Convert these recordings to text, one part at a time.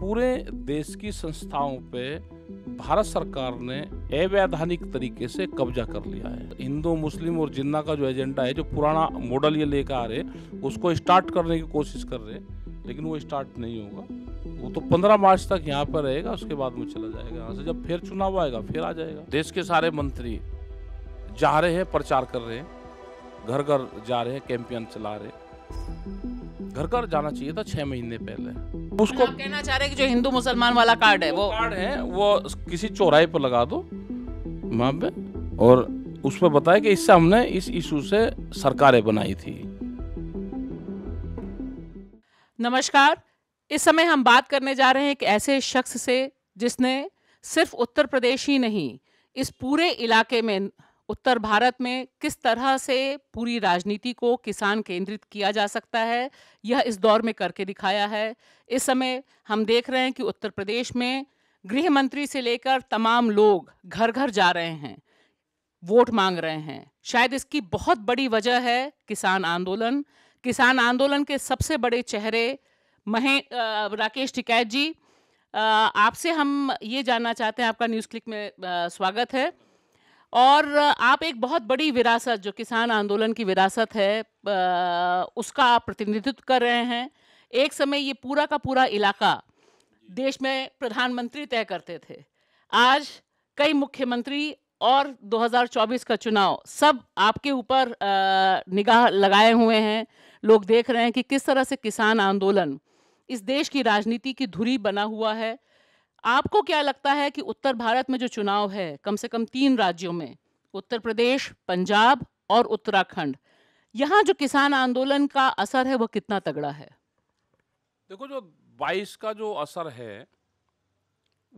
पूरे देश की संस्थाओं पे भारत सरकार ने अवैधानिक तरीके से कब्जा कर लिया है हिंदू मुस्लिम और जिन्ना का जो एजेंडा है जो पुराना मॉडल ये लेकर आ रहे उसको स्टार्ट करने की कोशिश कर रहे लेकिन वो स्टार्ट नहीं होगा वो तो पंद्रह मार्च तक यहाँ पर रहेगा उसके बाद में चला जाएगा यहाँ से जब फिर चुनाव आएगा फिर आ जाएगा देश के सारे मंत्री जा रहे हैं प्रचार कर रहे हैं घर घर जा रहे हैं कैंपियन चला रहे हैं घर घर जाना चाहिए था छह महीने पहले उसको कहना चाह रहे कि जो हिंदू मुसलमान वाला कार्ड है वो कार्ड है वो किसी चौराहे पर लगा दो वहां पे और उस पर बताया कि इससे हमने इस इशू से सरकारें बनाई थी नमस्कार इस समय हम बात करने जा रहे हैं एक ऐसे शख्स से जिसने सिर्फ उत्तर प्रदेश ही नहीं इस पूरे इलाके में उत्तर भारत में किस तरह से पूरी राजनीति को किसान केंद्रित किया जा सकता है यह इस दौर में करके दिखाया है इस समय हम देख रहे हैं कि उत्तर प्रदेश में गृह मंत्री से लेकर तमाम लोग घर घर जा रहे हैं वोट मांग रहे हैं शायद इसकी बहुत बड़ी वजह है किसान आंदोलन किसान आंदोलन के सबसे बड़े चेहरे महे राकेश टिकैत जी आपसे हम ये जानना चाहते हैं आपका न्यूज़ क्लिक में आ, स्वागत है और आप एक बहुत बड़ी विरासत जो किसान आंदोलन की विरासत है उसका आप प्रतिनिधित्व कर रहे हैं एक समय ये पूरा का पूरा इलाका देश में प्रधानमंत्री तय करते थे आज कई मुख्यमंत्री और 2024 का चुनाव सब आपके ऊपर निगाह लगाए हुए हैं लोग देख रहे हैं कि किस तरह से किसान आंदोलन इस देश की राजनीति की धुरी बना हुआ है आपको क्या लगता है कि उत्तर भारत में जो चुनाव है कम से कम तीन राज्यों में उत्तर प्रदेश पंजाब और उत्तराखंड यहाँ जो किसान आंदोलन का असर है वो कितना तगड़ा है देखो जो 22 का जो असर है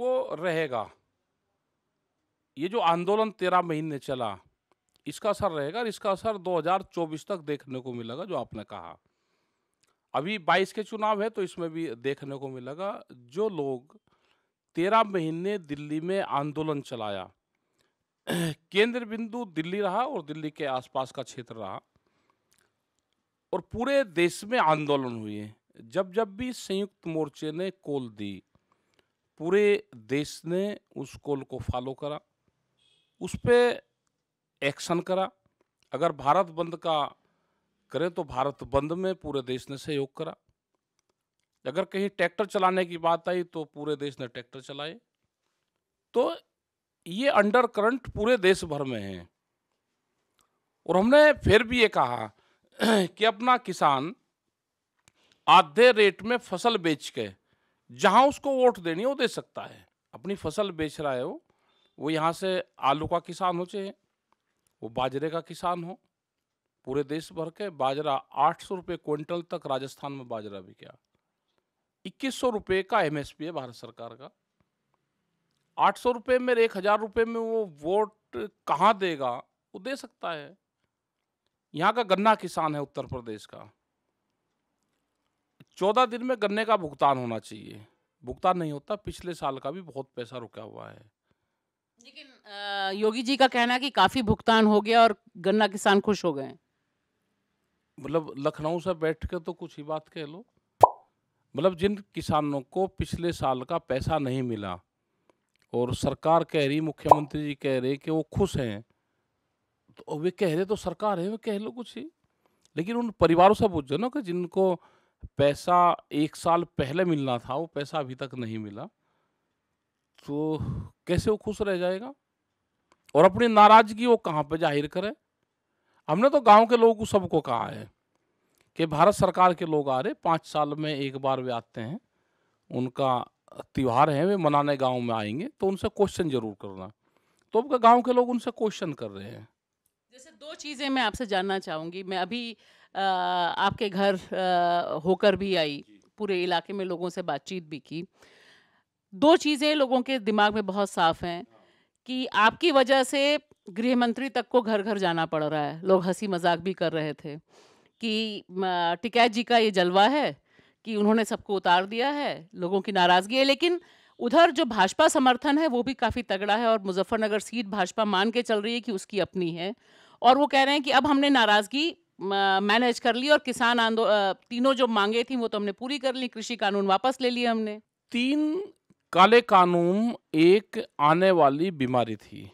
वो रहेगा ये जो आंदोलन तेरह महीने चला इसका असर रहेगा और इसका असर 2024 तक देखने को मिलेगा जो आपने कहा अभी 22 के चुनाव है तो इसमें भी देखने को मिलेगा जो लोग तेरह महीने दिल्ली में आंदोलन चलाया केंद्र बिंदु दिल्ली रहा और दिल्ली के आसपास का क्षेत्र रहा और पूरे देश में आंदोलन हुए जब जब भी संयुक्त मोर्चे ने कोल दी पूरे देश ने उस कोल को फॉलो करा उस पर एक्शन करा अगर भारत बंद का करें तो भारत बंद में पूरे देश ने सहयोग करा अगर कहीं ट्रैक्टर चलाने की बात आई तो पूरे देश ने ट्रैक्टर चलाए तो ये अंडर करंट पूरे देश भर में है और हमने फिर भी ये कहा कि अपना किसान आधे रेट में फसल बेच के जहां उसको वोट देनी वो दे सकता है अपनी फसल बेच रहा है वो वो यहाँ से आलू का किसान हो चाहे वो बाजरे का किसान हो पूरे देश भर के बाजरा आठ सौ रुपये क्विंटल तक राजस्थान में बाजरा भी क्या इक्कीस सौ रुपये का एमएसपी है भारत सरकार का आठ सौ रुपये में एक हज़ार रुपये में वो वोट कहाँ देगा वो दे सकता है यहाँ का गन्ना किसान है उत्तर प्रदेश का चौदह दिन में गन्ने का भुगतान होना चाहिए भुगतान नहीं होता पिछले साल का भी बहुत पैसा रुका हुआ है लेकिन योगी जी का कहना है कि काफ़ी भुगतान हो गया और गन्ना किसान खुश हो गए मतलब लखनऊ से बैठ कर तो कुछ ही बात कह लो मतलब जिन किसानों को पिछले साल का पैसा नहीं मिला और सरकार कह रही मुख्यमंत्री जी कह रहे कि वो खुश हैं तो वे कह रहे तो सरकार है वे कह लो कुछ ही लेकिन उन परिवारों से पूछो ना कि जिनको पैसा एक साल पहले मिलना था वो पैसा अभी तक नहीं मिला तो कैसे वो खुश रह जाएगा और अपनी नाराजगी वो कहाँ पे जाहिर करे हमने तो गांव के लोगों को सबको कहा है ये भारत सरकार के लोग आ रहे पाँच साल में एक बार वे आते हैं उनका त्यौहार है वे मनाने गांव में आएंगे तो उनसे क्वेश्चन जरूर करना तो आपका गांव के लोग उनसे क्वेश्चन कर रहे हैं जैसे दो चीज़ें मैं आपसे जानना चाहूँगी मैं अभी आ, आपके घर आ, होकर भी आई पूरे इलाके में लोगों से बातचीत भी की दो चीज़ें लोगों के दिमाग में बहुत साफ हैं कि आपकी वजह से गृह मंत्री तक को घर घर जाना पड़ रहा है लोग हंसी मजाक भी कर रहे थे कि टिकैत जी का ये जलवा है कि उन्होंने सबको उतार दिया है लोगों की नाराज़गी है लेकिन उधर जो भाजपा समर्थन है वो भी काफ़ी तगड़ा है और मुजफ्फरनगर सीट भाजपा मान के चल रही है कि उसकी अपनी है और वो कह रहे हैं कि अब हमने नाराज़गी मैनेज कर ली और किसान आंदोलन तीनों जो मांगे थी वो तो हमने पूरी कर ली कृषि कानून वापस ले लिए हमने तीन काले कानून एक आने वाली बीमारी थी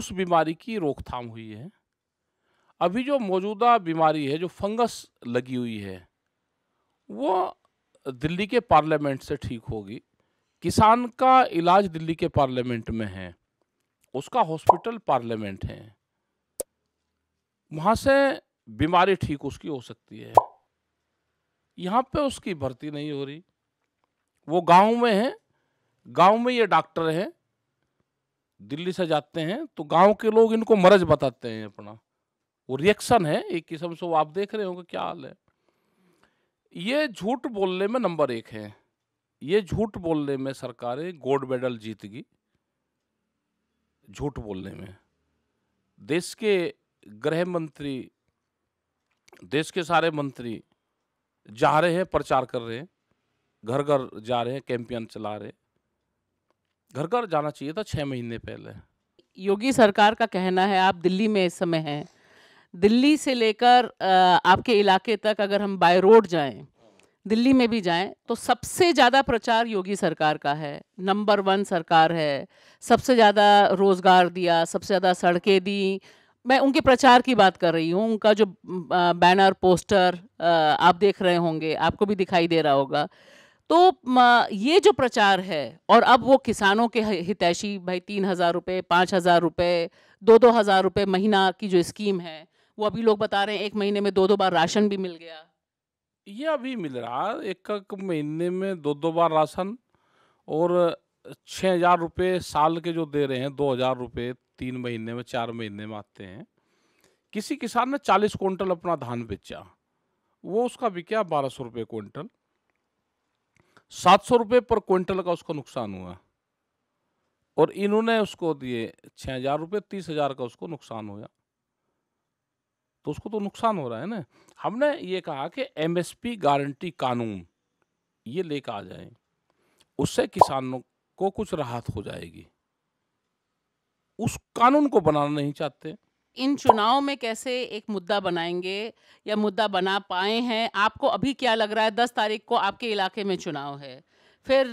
उस बीमारी की रोकथाम हुई है अभी जो मौजूदा बीमारी है जो फंगस लगी हुई है वो दिल्ली के पार्लियामेंट से ठीक होगी किसान का इलाज दिल्ली के पार्लियामेंट में है उसका हॉस्पिटल पार्लियामेंट है वहाँ से बीमारी ठीक उसकी हो सकती है यहाँ पे उसकी भर्ती नहीं हो रही वो गांव में है गांव में ये डॉक्टर हैं दिल्ली से जाते हैं तो गांव के लोग इनको मरज बताते हैं अपना वो रिएक्शन है एक किस्म से वो आप देख रहे होंगे क्या हाल है ये झूठ बोलने में नंबर एक है ये झूठ बोलने में सरकारें गोल्ड मेडल जीतगी झूठ बोलने में देश के गृह मंत्री देश के सारे मंत्री जा रहे हैं प्रचार कर रहे हैं घर घर जा रहे हैं कैंपियन चला रहे घर घर जाना चाहिए था छः महीने पहले योगी सरकार का कहना है आप दिल्ली में इस समय हैं दिल्ली से लेकर आपके इलाके तक अगर हम बाय रोड जाएं दिल्ली में भी जाएं तो सबसे ज़्यादा प्रचार योगी सरकार का है नंबर वन सरकार है सबसे ज़्यादा रोज़गार दिया सबसे ज़्यादा सड़कें दी मैं उनके प्रचार की बात कर रही हूँ उनका जो बैनर पोस्टर आप देख रहे होंगे आपको भी दिखाई दे रहा होगा तो ये जो प्रचार है और अब वो किसानों के हितैषी भाई तीन हज़ार रुपये पाँच हज़ार रुपये दो दो हज़ार रुपये महीना की जो स्कीम है वो अभी लोग बता रहे हैं एक महीने में दो दो बार राशन भी मिल गया ये अभी मिल रहा है एक एक महीने में दो दो बार राशन और छः हज़ार रुपये साल के जो दे रहे हैं दो हज़ार रुपये तीन महीने में चार महीने में आते हैं किसी किसान ने चालीस क्विंटल अपना धान बेचा वो उसका बिका बारह सौ रुपये क्विंटल सात सौ रुपये पर क्विंटल का उसका नुकसान हुआ और इन्होंने उसको दिए छः हज़ार रुपये तीस हज़ार का उसको नुकसान हुआ तो उसको तो नुकसान हो रहा है ना हमने ये कहा कि एमएसपी गारंटी कानून ये लेकर आ जाए उससे किसानों को कुछ राहत हो जाएगी उस कानून को बनाना नहीं चाहते इन तो चुनाव में कैसे एक मुद्दा बनाएंगे या मुद्दा बना पाए हैं आपको अभी क्या लग रहा है दस तारीख को आपके इलाके में चुनाव है फिर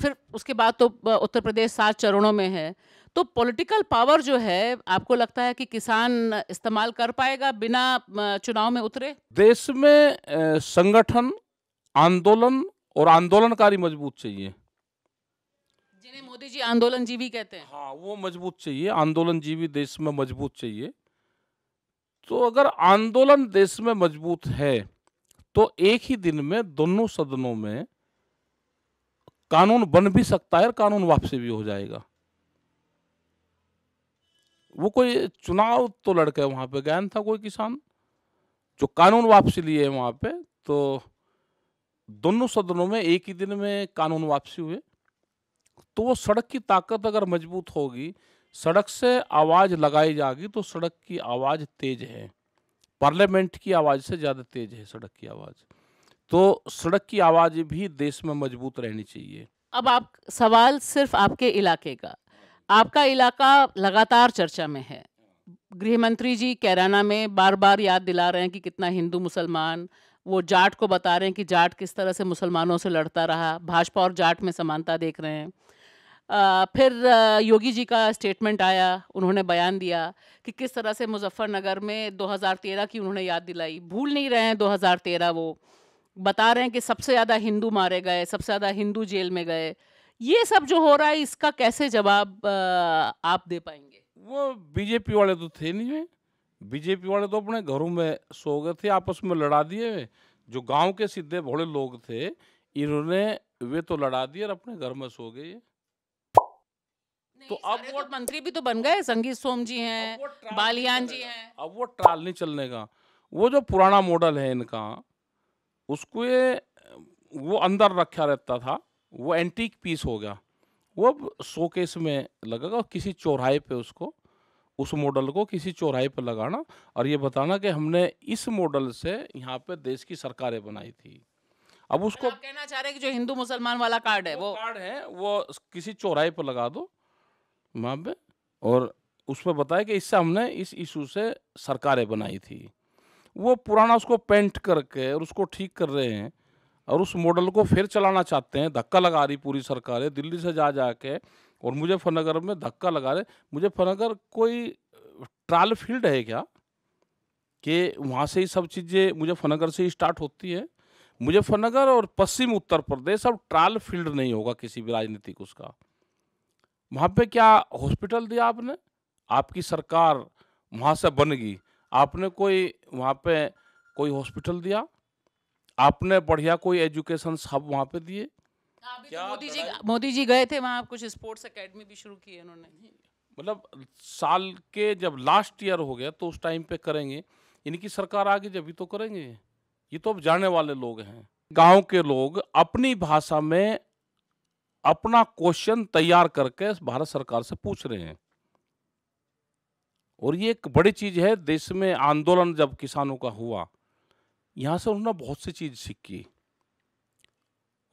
फिर उसके बाद तो उत्तर प्रदेश सात चरणों में है तो पॉलिटिकल पावर जो है आपको लगता है कि किसान इस्तेमाल कर पाएगा बिना चुनाव में उतरे देश में संगठन आंदोलन और आंदोलनकारी मजबूत चाहिए जिन्हें मोदी जी आंदोलन जीवी कहते हैं हाँ वो मजबूत चाहिए आंदोलन जीवी देश में मजबूत चाहिए तो अगर आंदोलन देश में मजबूत है तो एक ही दिन में दोनों सदनों में कानून बन भी सकता है और कानून वापसी भी हो जाएगा वो कोई चुनाव तो लड़के वहां पे गया था कोई किसान जो कानून वापसी लिए वहां पे तो दोनों सदनों में एक ही दिन में कानून वापसी हुए तो वो सड़क की ताकत अगर मजबूत होगी सड़क से आवाज़ लगाई जाएगी तो सड़क की आवाज़ तेज है पार्लियामेंट की आवाज़ से ज़्यादा तेज है सड़क की आवाज़ तो सड़क की आवाज़ भी देश में मजबूत रहनी चाहिए अब आप सवाल सिर्फ आपके इलाके का आपका इलाका लगातार चर्चा में है गृह मंत्री जी कैराना में बार बार याद दिला रहे हैं कि कितना हिंदू मुसलमान वो जाट को बता रहे हैं कि जाट किस तरह से मुसलमानों से लड़ता रहा भाजपा और जाट में समानता देख रहे हैं आ, फिर योगी जी का स्टेटमेंट आया उन्होंने बयान दिया कि किस तरह से मुजफ्फरनगर में 2013 की उन्होंने याद दिलाई भूल नहीं रहे हैं 2013 वो बता रहे हैं कि सबसे ज़्यादा हिंदू मारे गए सबसे ज़्यादा हिंदू जेल में गए ये सब जो हो रहा है इसका कैसे जवाब आप दे पाएंगे वो बीजेपी वाले तो थे नहीं है बीजेपी वाले तो अपने घरों में सो गए थे आपस में लड़ा दिए जो गांव के सीधे भोले लोग थे इन्होंने वे तो लड़ा दिए और अपने घर में सो गए तो अब तो वो तो मंत्री भी तो बन गए संगीत सोम जी हैं बालियान जी हैं अब वो ट्राल नहीं चलने का वो जो पुराना मॉडल है इनका उसको ये वो अंदर रखा रहता था वो एंटीक पीस हो गया वो अब शोकेस में लगेगा किसी चौराहे पे उसको उस मॉडल को किसी चौराहे पर लगाना और ये बताना कि हमने इस मॉडल से यहाँ पे देश की सरकारें बनाई थी अब उसको आप कहना चाह रहे हैं कि जो हिंदू मुसलमान वाला कार्ड है वो, वो कार्ड है वो किसी चौराहे पर लगा दो वहाँ पे और उस पर बताया कि इससे हमने इस इशू से सरकारें बनाई थी वो पुराना उसको पेंट करके और उसको ठीक कर रहे हैं और उस मॉडल को फिर चलाना चाहते हैं धक्का लगा रही पूरी सरकारें दिल्ली से जा जा के और मुजफ्फरनगर में धक्का लगा रहे मुजफ्फरनगर कोई ट्रायल फील्ड है क्या कि वहाँ से ही सब चीज़ें मुजफ्फरनगर से ही स्टार्ट होती है मुजफ्फरनगर और पश्चिम उत्तर प्रदेश अब ट्रायल फील्ड नहीं होगा किसी भी राजनीतिक उसका वहाँ पे क्या हॉस्पिटल दिया आपने आपकी सरकार वहाँ से बन गई आपने कोई वहाँ पे कोई हॉस्पिटल दिया आपने बढ़िया कोई एजुकेशन सब वहाँ पे दिए हाँ, तो मोदी जी मोदी जी गए थे वहाँ कुछ स्पोर्ट्स एकेडमी भी शुरू की है उन्होंने मतलब साल के जब लास्ट ईयर हो गया तो उस टाइम पे करेंगे इनकी सरकार आगे जब भी तो करेंगे ये तो अब जाने वाले लोग हैं गांव के लोग अपनी भाषा में अपना क्वेश्चन तैयार करके भारत सरकार से पूछ रहे हैं और ये एक बड़ी चीज़ है देश में आंदोलन जब किसानों का हुआ यहाँ से उन्होंने बहुत सी चीज़ सीखी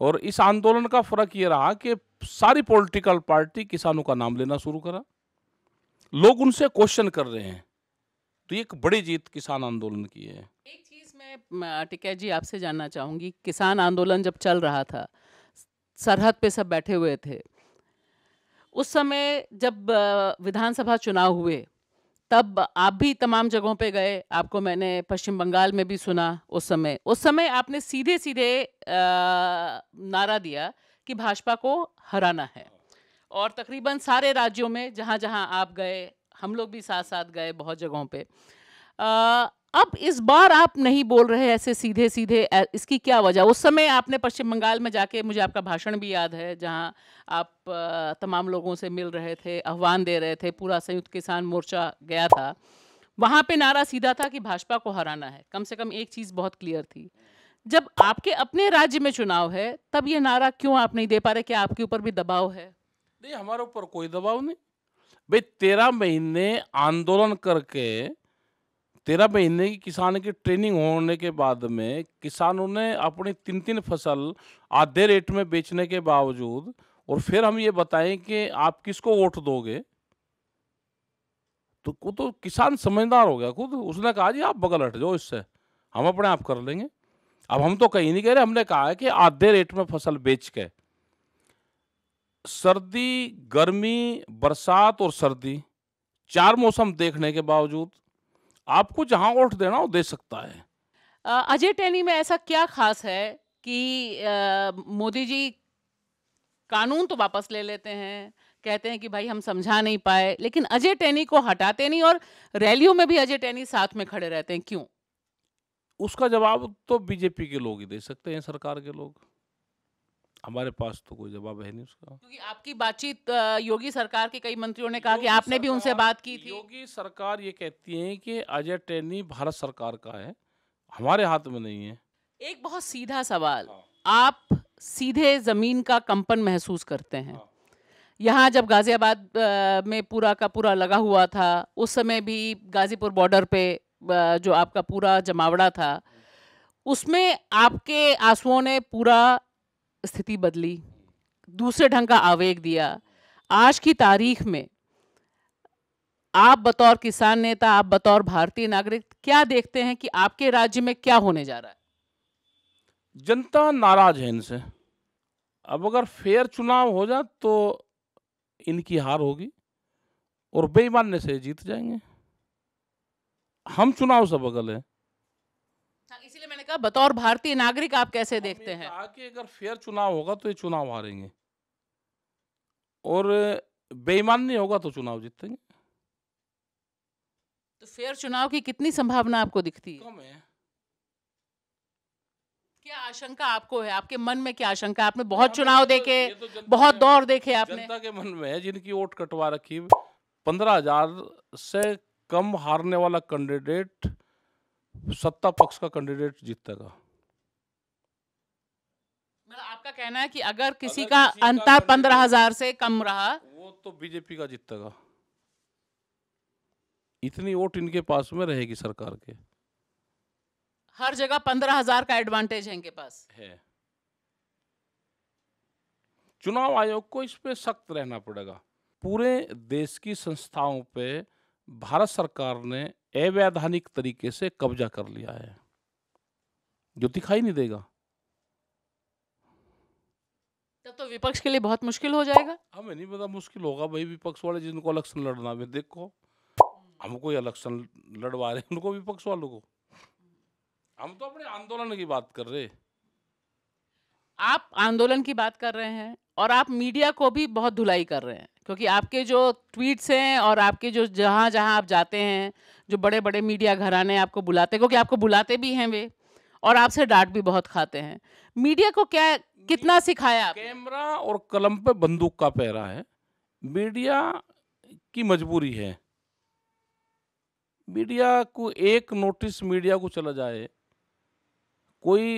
और इस आंदोलन का फर्क ये रहा कि सारी पॉलिटिकल पार्टी किसानों का नाम लेना शुरू करा लोग उनसे क्वेश्चन कर रहे हैं तो ये एक बड़ी जीत किसान आंदोलन की है एक चीज़ मैं टिकैत जी आपसे जानना चाहूँगी किसान आंदोलन जब चल रहा था सरहद पे सब बैठे हुए थे उस समय जब विधानसभा चुनाव हुए तब आप भी तमाम जगहों पे गए आपको मैंने पश्चिम बंगाल में भी सुना उस समय उस समय आपने सीधे सीधे नारा दिया कि भाजपा को हराना है और तकरीबन सारे राज्यों में जहाँ जहाँ आप गए हम लोग भी साथ साथ गए बहुत जगहों पे आ, अब इस बार आप नहीं बोल रहे ऐसे सीधे सीधे इसकी क्या वजह उस समय आपने पश्चिम बंगाल में जाके मुझे आपका भाषण भी याद है जहां आप तमाम लोगों से मिल रहे थे आह्वान दे रहे थे पूरा संयुक्त किसान मोर्चा गया था वहां पे नारा सीधा था कि भाजपा को हराना है कम से कम एक चीज़ बहुत क्लियर थी जब आपके अपने राज्य में चुनाव है तब ये नारा क्यों आप नहीं दे पा रहे क्या आपके ऊपर भी दबाव है नहीं हमारे ऊपर कोई दबाव नहीं भाई तेरह महीने आंदोलन करके तेरह महीने की किसान की ट्रेनिंग होने के बाद में किसानों ने अपनी तीन तीन फसल आधे रेट में बेचने के बावजूद और फिर हम ये बताएं कि आप किसको वोट दोगे तो वो तो किसान समझदार हो गया खुद उसने कहा जी आप बगल हट जाओ इससे हम अपने आप कर लेंगे अब हम तो कहीं नहीं कह रहे हमने कहा है कि आधे रेट में फसल बेच के सर्दी गर्मी बरसात और सर्दी चार मौसम देखने के बावजूद आपको जहां वोट देना वो दे सकता है अजय टैनी में ऐसा क्या खास है कि मोदी जी कानून तो वापस ले लेते हैं कहते हैं कि भाई हम समझा नहीं पाए लेकिन अजय टैनी को हटाते नहीं और रैलियों में भी अजय टैनी साथ में खड़े रहते हैं क्यों उसका जवाब तो बीजेपी के लोग ही दे सकते हैं सरकार के लोग हमारे पास तो कोई जवाब है नहीं उसका क्योंकि आपकी बातचीत योगी सरकार के कई मंत्रियों ने कहा कि आपने भी उनसे बात की थी योगी सरकार ये कहती है कि अजय टैनी भारत सरकार का है हमारे हाथ में नहीं है एक बहुत सीधा सवाल हाँ। आप सीधे जमीन का कंपन महसूस करते हैं हाँ। यहाँ जब गाजियाबाद में पूरा का पूरा लगा हुआ था उस समय भी गाजीपुर बॉर्डर पे जो आपका पूरा जमावड़ा था उसमें आपके आंसुओं ने पूरा स्थिति बदली दूसरे ढंग का आवेग दिया आज की तारीख में आप बतौर किसान नेता आप बतौर भारतीय नागरिक क्या देखते हैं कि आपके राज्य में क्या होने जा रहा है जनता नाराज है इनसे अब अगर फेयर चुनाव हो जाए तो इनकी हार होगी और बेईमान से जीत जाएंगे हम चुनाव से बगल हैं इसलिए मैंने कहा बतौर भारतीय नागरिक आप कैसे हाँ, देखते हैं कि अगर फेयर चुनाव होगा तो ये चुनाव हारेंगे और बेईमान नहीं होगा तो चुनाव जीतेंगे तो फेयर चुनाव की कितनी संभावना आपको दिखती है क्या आशंका आपको है आपके मन में क्या आशंका आपने बहुत चुनाव तो- देखे तो बहुत दौर देखे आपने जनता के मन में है जिनकी वोट कटवा रखी पंद्रह हजार से कम हारने वाला कैंडिडेट सत्ता पक्ष का कैंडिडेट जीतता का आपका कहना है कि अगर किसी अगर का किसी अंतर पंद्रह हजार से कम रहा वो तो बीजेपी का जीतेगा इतनी वोट इनके पास में रहेगी सरकार के हर जगह पंद्रह हजार का एडवांटेज है इनके पास है चुनाव आयोग को इस पे सख्त रहना पड़ेगा पूरे देश की संस्थाओं पे भारत सरकार ने अवैधानिक तरीके से कब्जा कर लिया है जो दिखाई नहीं देगा तब तो विपक्ष के लिए बहुत मुश्किल हो जाएगा हमें नहीं पता मुश्किल होगा भाई विपक्ष वाले जिनको इलेक्शन लड़ना है देखो हमको इलेक्शन लड़वा रहे उनको विपक्ष वालों को हम तो अपने आंदोलन की बात कर रहे आप आंदोलन की बात कर रहे हैं और आप मीडिया को भी बहुत धुलाई कर रहे हैं क्योंकि आपके जो ट्वीट्स हैं और आपके जो जहाँ जहाँ आप जाते हैं जो बड़े बड़े मीडिया घराने आपको बुलाते क्योंकि आपको बुलाते भी हैं वे और आपसे डांट भी बहुत खाते हैं मीडिया को क्या कितना सिखाया कैमरा और कलम पे बंदूक का पहरा है मीडिया की मजबूरी है मीडिया को एक नोटिस मीडिया को चला जाए कोई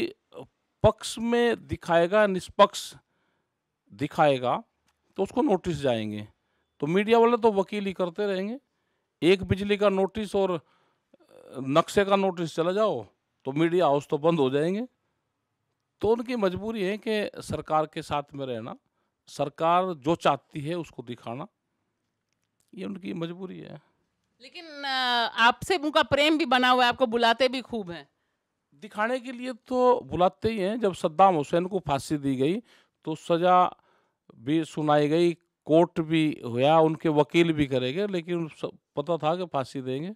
पक्ष में दिखाएगा निष्पक्ष दिखाएगा तो उसको नोटिस जाएंगे तो मीडिया वाले तो वकील ही करते रहेंगे एक बिजली का नोटिस और नक्शे का नोटिस चला जाओ तो मीडिया हाउस तो बंद हो जाएंगे तो उनकी मजबूरी है कि सरकार के साथ में रहना सरकार जो चाहती है उसको दिखाना ये उनकी मजबूरी है लेकिन आपसे उनका प्रेम भी बना हुआ है आपको बुलाते भी खूब हैं दिखाने के लिए तो बुलाते ही हैं जब सद्दाम हुसैन को फांसी दी गई तो सज़ा भी सुनाई गई कोर्ट भी हुआ उनके वकील भी करेंगे लेकिन पता था कि फांसी देंगे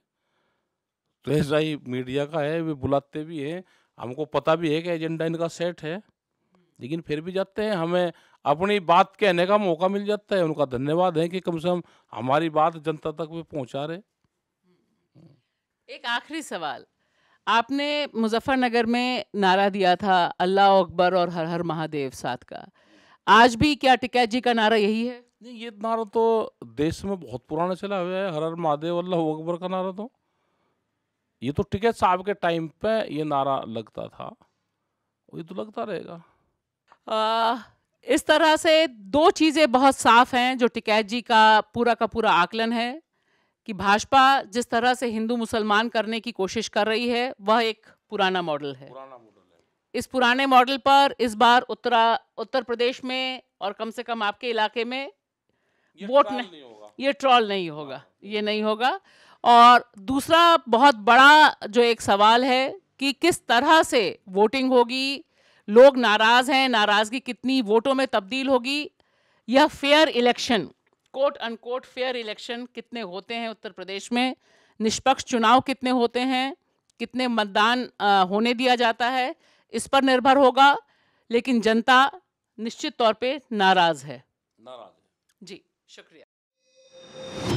तो ऐसा ही मीडिया का है वे बुलाते भी हैं हमको पता भी है कि एजेंडा इनका सेट है लेकिन फिर भी जाते हैं हमें अपनी बात कहने का मौका मिल जाता है उनका धन्यवाद है कि कम से कम हमारी बात जनता तक भी पहुंचा रहे एक आखिरी सवाल आपने मुजफ्फरनगर में नारा दिया था अल्लाह अकबर और हर हर महादेव साथ का आज भी क्या टिकैत जी का नारा यही है नहीं ये नारा तो देश में बहुत पुराना चला हुआ है हर हर महादेव अल्लाह अकबर का नारा तो ये तो टिकैत साहब के टाइम पे ये नारा लगता था ये तो लगता रहेगा आ, इस तरह से दो चीज़ें बहुत साफ हैं जो टिकैत जी का पूरा का पूरा आकलन है कि भाजपा जिस तरह से हिंदू मुसलमान करने की कोशिश कर रही है वह एक पुराना मॉडल है पुराना इस पुराने मॉडल पर इस बार उत्तरा उत्तर प्रदेश में और कम से कम आपके इलाके में वोट नहीं, होगा ये ट्रॉल नहीं होगा हाँ, ये नहीं होगा और दूसरा बहुत बड़ा जो एक सवाल है कि किस तरह से वोटिंग होगी लोग नाराज़ हैं नाराज़गी कितनी वोटों में तब्दील होगी यह fair election quote unquote fair election कितने होते हैं उत्तर प्रदेश में निष्पक्ष चुनाव कितने होते हैं कितने मतदान होने दिया जाता है इस पर निर्भर होगा लेकिन जनता निश्चित तौर पे नाराज है नाराज जी शुक्रिया